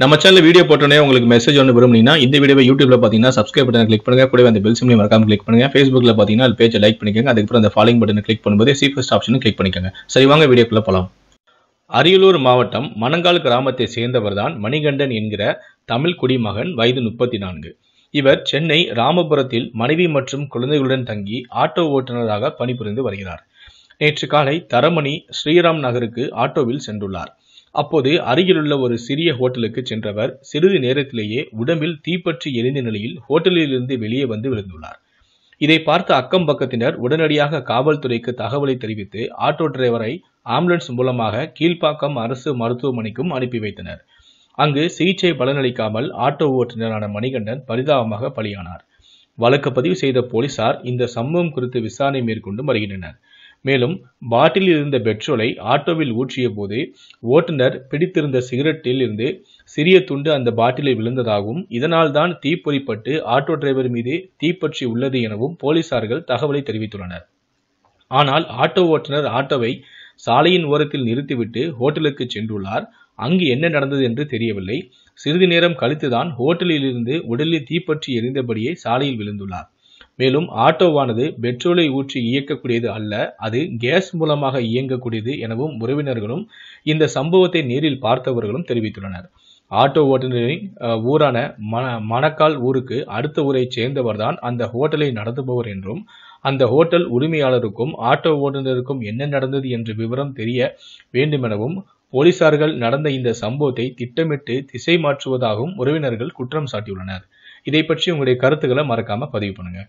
நம்ம channel video போட்டோன்னே உங்களுக்கு மெசேஜ் ஒன்று விரும்புனீங்கன்னா இந்த வீடியோ யூடியூப்ல பார்த்தீங்கன்னா சப்ஸ்கிரைப் பண்ணி கிளிக் பண்ணுங்க கூட அந்த பெல் சிம்லி மறக்காம கிளிக் பண்ணுங்க ஃபேஸ்புக்கில் பார்த்தீங்கன்னா பேஜ் லைக் பண்ணிக்கோங்க அதுக்கப்புறம் அந்த ஃபாலோயிங் பட்டன் கிளிக் பண்ணும்போது சி ஃபஸ்ட் ஆப்ஷனும் கிளிக் பண்ணிக்கோங்க சரி வாங்க வீடியோக்குள்ள போகலாம் அரியலூர் மாவட்டம் மணங்கால் கிராமத்தை சேர்ந்தவர் தான் மணிகண்டன் என்கிற தமிழ் குடிமகன் வயது முப்பத்தி நான்கு இவர் சென்னை ராமபுரத்தில் மனைவி மற்றும் குழந்தைகளுடன் தங்கி ஆட்டோ ஓட்டுநராக பணிபுரிந்து வருகிறார் நேற்று காலை தரமணி ஸ்ரீராம் நகருக்கு ஆட்டோவில் சென்றுள்ளார் அப்போது அருகிலுள்ள ஒரு சிறிய ஹோட்டலுக்கு சென்றவர் சிறிது நேரத்திலேயே உடம்பில் தீப்பற்றி எரிந்த நிலையில் ஹோட்டலிலிருந்து வெளியே வந்து விழுந்துள்ளார் இதை பார்த்த அக்கம் பக்கத்தினர் உடனடியாக காவல்துறைக்கு தகவலை தெரிவித்து ஆட்டோ டிரைவரை ஆம்புலன்ஸ் மூலமாக கீழ்ப்பாக்கம் அரசு மருத்துவமனைக்கும் அனுப்பி வைத்தனர் அங்கு சிகிச்சை பலனளிக்காமல் ஆட்டோ ஓட்டுநரான மணிகண்டன் பரிதாபமாக பலியானார் வழக்கு பதிவு செய்த போலீசார் இந்த சம்பவம் குறித்து விசாரணை மேற்கொண்டு வருகின்றனர் மேலும் பாட்டிலில் இருந்த பெட்ரோலை ஆட்டோவில் ஊற்றிய போது ஓட்டுநர் பிடித்திருந்த சிகரெட்டில் இருந்து சிறிய துண்டு அந்த பாட்டிலில் விழுந்ததாகவும் இதனால் தான் தீப்பொறிப்பட்டு ஆட்டோ டிரைவர் மீது தீப்பற்றி உள்ளது எனவும் போலீசார்கள் தகவலை தெரிவித்துள்ளனர் ஆனால் ஆட்டோ ஓட்டுநர் ஆட்டோவை சாலையின் ஓரத்தில் நிறுத்திவிட்டு ஹோட்டலுக்கு சென்றுள்ளார் அங்கு என்ன நடந்தது என்று தெரியவில்லை சிறிது நேரம் கழித்துதான் இருந்து உடலில் தீப்பற்றி எரிந்தபடியே சாலையில் விழுந்துள்ளார் மேலும் ஆட்டோவானது பெட்ரோலை ஊற்றி இயக்கக்கூடியது அல்ல அது கேஸ் மூலமாக இயங்கக்கூடியது எனவும் உறவினர்களும் இந்த சம்பவத்தை நேரில் பார்த்தவர்களும் தெரிவித்துள்ளனர் ஆட்டோ ஓட்டுநரின் ஊரான மண மணக்கால் ஊருக்கு அடுத்த ஊரை சேர்ந்தவர்தான் அந்த ஹோட்டலை நடத்துபவர் என்றும் அந்த ஹோட்டல் உரிமையாளருக்கும் ஆட்டோ ஓட்டுநருக்கும் என்ன நடந்தது என்ற விவரம் தெரிய வேண்டுமெனவும் போலீசார்கள் நடந்த இந்த சம்பவத்தை திட்டமிட்டு திசை மாற்றுவதாகவும் உறவினர்கள் குற்றம் சாட்டியுள்ளனர் இதை பற்றி உங்களுடைய கருத்துக்களை மறக்காம பதிவு பண்ணுங்க